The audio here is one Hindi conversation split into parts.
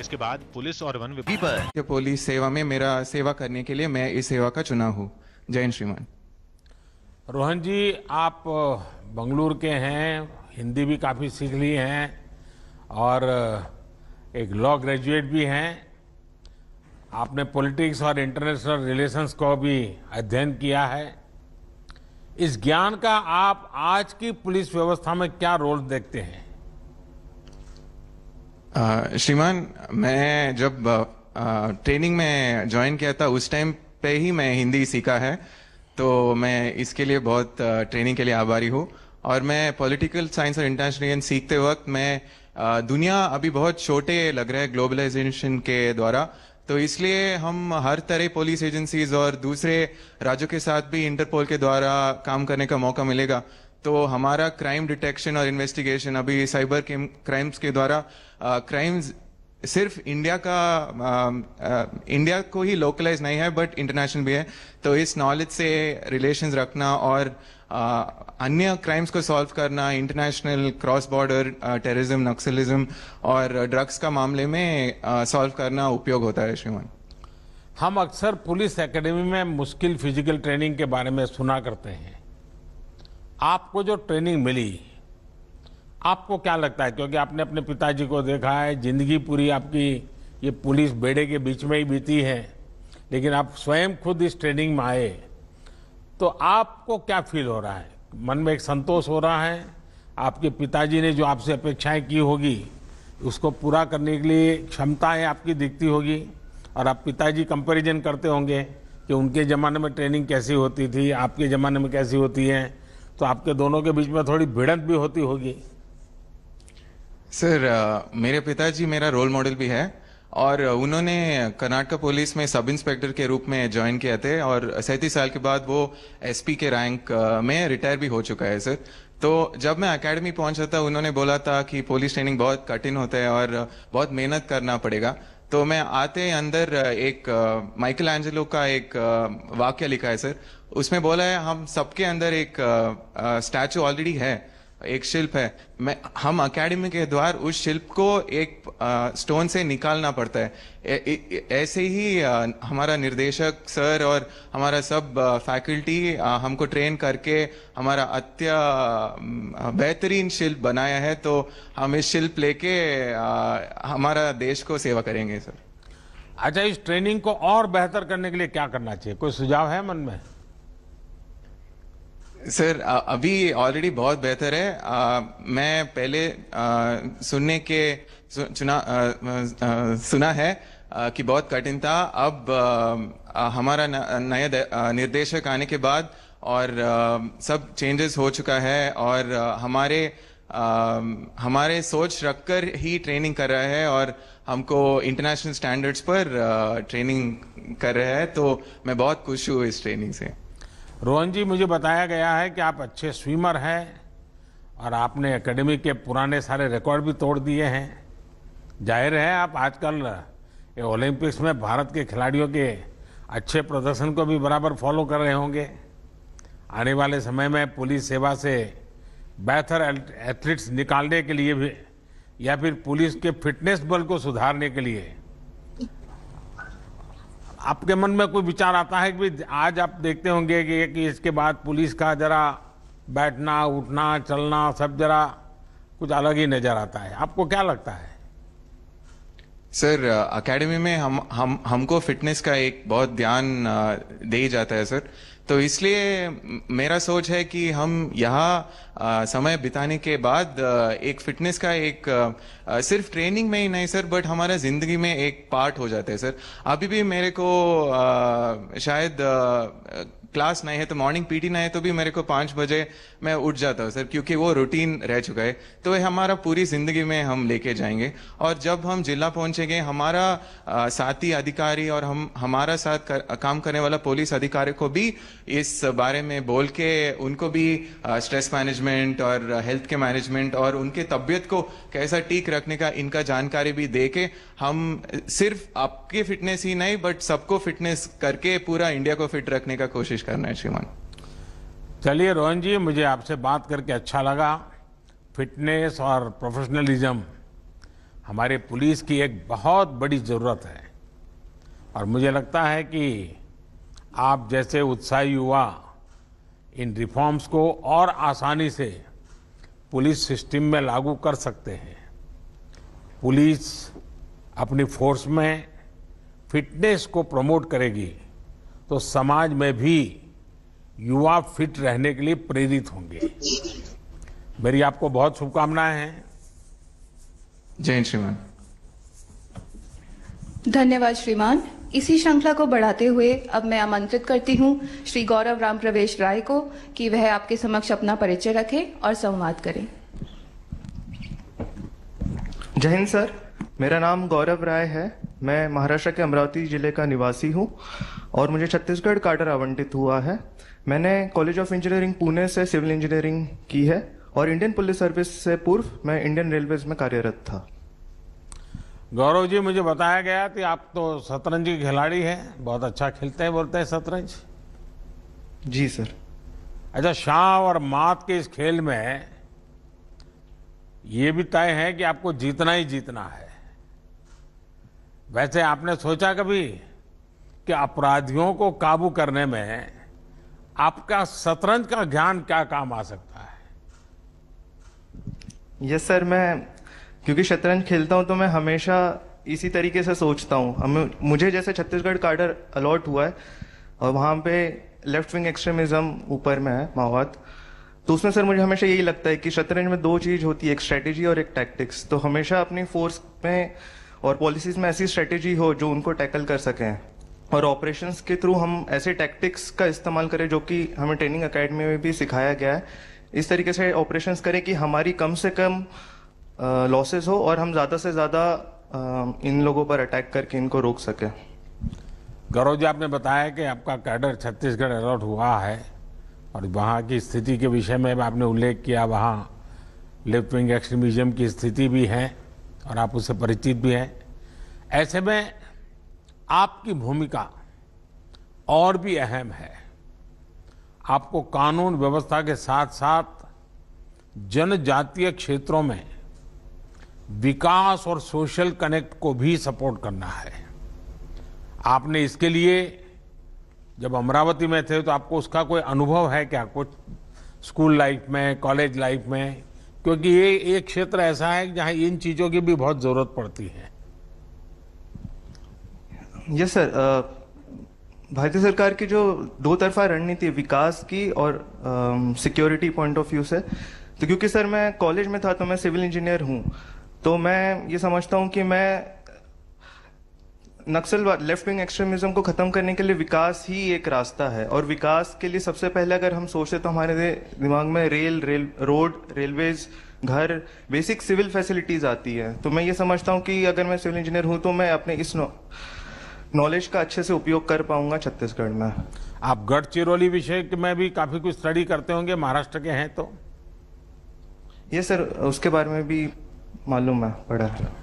इसके बाद पुलिस और वन विभाग पुलिस सेवा में मेरा सेवा करने के लिए मैं इस सेवा का चुना हूँ जय श्रीमान रोहन जी आप बंगलुरु के हैं हिंदी भी काफ़ी सीख ली हैं और एक लॉ ग्रेजुएट भी हैं आपने पॉलिटिक्स और इंटरनेशनल रिलेशंस को भी अध्ययन किया है इस ज्ञान का आप आज की पुलिस व्यवस्था में क्या रोल देखते हैं श्रीमान मैं जब ट्रेनिंग में ज्वाइन किया था उस टाइम पे ही मैं हिंदी सीखा है तो मैं इसके लिए बहुत ट्रेनिंग के लिए आभारी हूँ और मैं पॉलिटिकल साइंस और इंटरनेशनल सीखते वक्त मैं दुनिया अभी बहुत छोटे लग रहे हैं ग्लोबलाइजेशन के द्वारा तो इसलिए हम हर तरह पुलिस एजेंसीज और दूसरे राज्यों के साथ भी इंटरपोल के द्वारा काम करने का मौका मिलेगा तो हमारा क्राइम डिटेक्शन और इन्वेस्टिगेशन अभी साइबर क्राइम्स के द्वारा क्राइम्स सिर्फ इंडिया का आ, आ, इंडिया को ही लोकलाइज नहीं है बट इंटरनेशनल भी है तो इस नॉलेज से रिलेशंस रखना और अन्य क्राइम्स को सॉल्व करना international cross border terrorism naxalism और ड्रग्स का मामले में सॉल्व करना उपयोग होता है श्रीमान हम अक्सर पुलिस एकेडमी में मुश्किल फिजिकल ट्रेनिंग के बारे में सुना करते हैं आपको जो ट्रेनिंग मिली आपको क्या लगता है क्योंकि आपने अपने पिताजी को देखा है जिंदगी पूरी आपकी ये पुलिस बेड़े के बीच में ही बीती है लेकिन आप स्वयं खुद इस ट्रेनिंग में आए तो आपको क्या फील हो रहा है मन में एक संतोष हो रहा है आपके पिताजी ने जो आपसे अपेक्षाएं की होगी उसको पूरा करने के लिए क्षमताएं आपकी दिखती होगी और आप पिताजी कंपैरिजन करते होंगे कि उनके ज़माने में ट्रेनिंग कैसी होती थी आपके ज़माने में कैसी होती है तो आपके दोनों के बीच में थोड़ी भिड़ंत भी होती होगी सर मेरे पिताजी मेरा रोल मॉडल भी है और उन्होंने कर्नाटक पुलिस में सब इंस्पेक्टर के रूप में ज्वाइन किया थे और सैंतीस साल के बाद वो एसपी के रैंक में रिटायर भी हो चुका है सर तो जब मैं एकेडमी पहुंचा था उन्होंने बोला था कि पुलिस ट्रेनिंग बहुत कठिन होता है और बहुत मेहनत करना पड़ेगा तो मैं आते अंदर एक माइकल एंजेलो का एक वाक्य लिखा है सर उसमें बोला है हम सबके अंदर एक स्टैचू ऑलरेडी है एक शिल्प है मैं हम अकेडमी के द्वार उस शिल्प को एक स्टोन से निकालना पड़ता है ए, ए, ऐसे ही आ, हमारा निर्देशक सर और हमारा सब फैकल्टी हमको ट्रेन करके हमारा अत्य बेहतरीन शिल्प बनाया है तो हम इस शिल्प लेके हमारा देश को सेवा करेंगे सर अच्छा इस ट्रेनिंग को और बेहतर करने के लिए क्या करना चाहिए कोई सुझाव है मन में सर अभी ऑलरेडी बहुत बेहतर है आ, मैं पहले आ, सुनने के सु, चुना आ, सुना है कि बहुत कठिन था अब हमारा नया निर्देशक आने के बाद और सब चेंजेस हो चुका है और हमारे हमारे सोच रखकर ही ट्रेनिंग कर रहा है और हमको इंटरनेशनल स्टैंडर्ड्स पर ट्रेनिंग कर रहा है तो मैं बहुत खुश हूँ इस ट्रेनिंग से रोहन जी मुझे बताया गया है कि आप अच्छे स्विमर हैं और आपने एकेडमी के पुराने सारे रिकॉर्ड भी तोड़ दिए हैं जाहिर है आप आजकल ये ओलंपिक्स में भारत के खिलाड़ियों के अच्छे प्रदर्शन को भी बराबर फॉलो कर रहे होंगे आने वाले समय में पुलिस सेवा से बेहतर एथलीट्स निकालने के लिए भी या फिर पुलिस के फिटनेस बल को सुधारने के लिए आपके मन में कोई विचार आता है कि आज आप देखते होंगे कि, कि इसके बाद पुलिस का जरा बैठना उठना चलना सब जरा कुछ अलग ही नज़र आता है आपको क्या लगता है सर एकेडमी uh, में हम हम हमको फिटनेस का एक बहुत ध्यान uh, दे जाता है सर तो इसलिए मेरा सोच है कि हम यहाँ uh, समय बिताने के बाद एक फिटनेस का एक सिर्फ ट्रेनिंग में ही नहीं सर बट हमारा ज़िंदगी में एक पार्ट हो जाता है सर अभी भी मेरे को शायद क्लास नहीं है तो मॉर्निंग पीटी नहीं है तो भी मेरे को पाँच बजे मैं उठ जाता हूँ सर क्योंकि वो रूटीन रह चुका है तो ये हमारा पूरी जिंदगी में हम लेके जाएंगे और जब हम जिला पहुंचेंगे हमारा आ, साथी अधिकारी और हम हमारा साथ कर, काम करने वाला पुलिस अधिकारी को भी इस बारे में बोल के उनको भी आ, स्ट्रेस मैनेजमेंट और हेल्थ के मैनेजमेंट और उनके तबीयत को कैसा ठीक रखने का इनका जानकारी भी दे के हम सिर्फ आपके फिटनेस ही नहीं बट सबको फिटनेस करके पूरा इंडिया को फिट रखने का कोशिश पेश करना है श्रीमान चलिए रोहन जी मुझे आपसे बात करके अच्छा लगा फिटनेस और प्रोफेशनलिज्म हमारे पुलिस की एक बहुत बड़ी ज़रूरत है और मुझे लगता है कि आप जैसे उत्साही युवा इन रिफॉर्म्स को और आसानी से पुलिस सिस्टम में लागू कर सकते हैं पुलिस अपनी फोर्स में फिटनेस को प्रमोट करेगी तो समाज में भी युवा फिट रहने के लिए प्रेरित होंगे मेरी आपको बहुत शुभकामनाएं हैं जय श्रीमान धन्यवाद श्रीमान इसी श्रृंखला को बढ़ाते हुए अब मैं आमंत्रित करती हूं श्री गौरव राम प्रवेश राय को कि वह आपके समक्ष अपना परिचय रखें और संवाद करें जय हिंद सर मेरा नाम गौरव राय है मैं महाराष्ट्र के अमरावती ज़िले का निवासी हूँ और मुझे छत्तीसगढ़ कार्डर आवंटित हुआ है मैंने कॉलेज ऑफ इंजीनियरिंग पुणे से सिविल इंजीनियरिंग की है और इंडियन पुलिस सर्विस से पूर्व मैं इंडियन रेलवेज में कार्यरत था गौरव जी मुझे बताया गया कि आप तो शतरंज के खिलाड़ी हैं बहुत अच्छा खेलते हैं बोलते हैं शतरंज जी सर अच्छा शाह और मात के इस खेल में ये भी तय है कि आपको जीतना ही जीतना है वैसे आपने सोचा कभी कि अपराधियों को काबू करने में आपका शतरंज का ज्ञान क्या काम आ सकता है यस सर मैं क्योंकि शतरंज खेलता हूं तो मैं हमेशा इसी तरीके से सोचता हूं मुझे जैसे छत्तीसगढ़ कार्डर अलॉट हुआ है और वहां पे लेफ्ट विंग एक्सट्रीमिज्म ऊपर में है माओवाद तो उसमें सर मुझे हमेशा यही लगता है कि शतरंज में दो चीज होती है एक स्ट्रेटेजी और एक टैक्टिक्स तो हमेशा अपनी फोर्स में और पॉलिसीज में ऐसी स्ट्रेटेजी हो जो उनको टैकल कर सकें और ऑपरेशंस के थ्रू हम ऐसे टैक्टिक्स का इस्तेमाल करें जो कि हमें ट्रेनिंग अकेडमी में भी सिखाया गया है इस तरीके से ऑपरेशंस करें कि हमारी कम से कम लॉसेस हो और हम ज़्यादा से ज़्यादा इन लोगों पर अटैक करके इनको रोक सकें गौरव जी आपने बताया कि आपका कैडर छत्तीसगढ़ अलर्ट हुआ है और वहाँ की स्थिति के विषय में आपने उल्लेख किया वहाँ लेफ्ट विंग एक्सट्रीमिज्म की स्थिति भी है और आप उससे परिचित भी हैं ऐसे में आपकी भूमिका और भी अहम है आपको कानून व्यवस्था के साथ साथ जनजातीय क्षेत्रों में विकास और सोशल कनेक्ट को भी सपोर्ट करना है आपने इसके लिए जब अमरावती में थे तो आपको उसका कोई अनुभव है क्या कुछ स्कूल लाइफ में कॉलेज लाइफ में क्योंकि ये एक क्षेत्र ऐसा है जहां इन चीज़ों की भी बहुत ज़रूरत पड़ती है यस सर uh, भारतीय सरकार की जो दो तरफा रणनीति विकास की और सिक्योरिटी पॉइंट ऑफ व्यू से तो क्योंकि सर मैं कॉलेज में था तो मैं सिविल इंजीनियर हूं तो मैं ये समझता हूं कि मैं नक्सलवाद लेफ्ट विंग एक्सट्रीमिज्म को ख़त्म करने के लिए विकास ही एक रास्ता है और विकास के लिए सबसे पहले अगर हम सोचें तो हमारे दिमाग में रेल रेल रोड रेलवेज घर बेसिक सिविल फैसिलिटीज़ आती है तो मैं ये समझता हूँ कि अगर मैं सिविल इंजीनियर हूँ तो मैं अपने इस नॉलेज का अच्छे से उपयोग कर पाऊंगा छत्तीसगढ़ में आप गढ़चिरौली विषय में भी काफ़ी कुछ स्टडी करते होंगे महाराष्ट्र के हैं तो ये सर उसके बारे में भी मालूम है पढ़ा है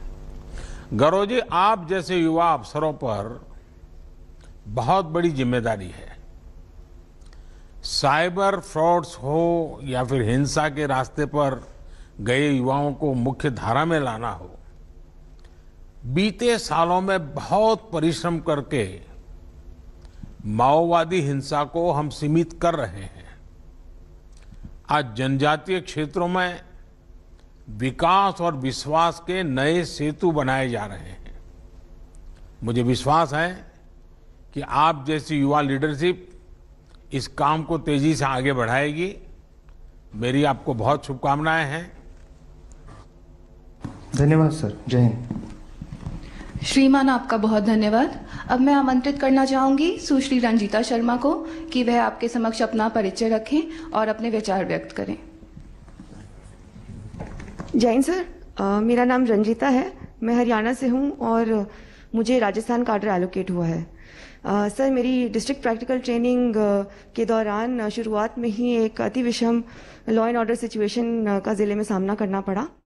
गौरव जी आप जैसे युवा अफसरों पर बहुत बड़ी जिम्मेदारी है साइबर फ्रॉड्स हो या फिर हिंसा के रास्ते पर गए युवाओं को मुख्य धारा में लाना हो बीते सालों में बहुत परिश्रम करके माओवादी हिंसा को हम सीमित कर रहे हैं आज जनजातीय क्षेत्रों में विकास और विश्वास के नए सेतु बनाए जा रहे हैं मुझे विश्वास है कि आप जैसी युवा लीडरशिप इस काम को तेजी से आगे बढ़ाएगी मेरी आपको बहुत शुभकामनाएं हैं धन्यवाद सर जय हिंद श्रीमान आपका बहुत धन्यवाद अब मैं आमंत्रित करना चाहूंगी सुश्री रंजीता शर्मा को कि वह आपके समक्ष अपना परिचय रखें और अपने विचार व्यक्त करें जैन सर आ, मेरा नाम रंजीता है मैं हरियाणा से हूँ और मुझे राजस्थान का आर्डर एलोकेट हुआ है आ, सर मेरी डिस्ट्रिक्ट प्रैक्टिकल ट्रेनिंग के दौरान शुरुआत में ही एक अति विषम लॉ एंड ऑर्डर सिचुएशन का ज़िले में सामना करना पड़ा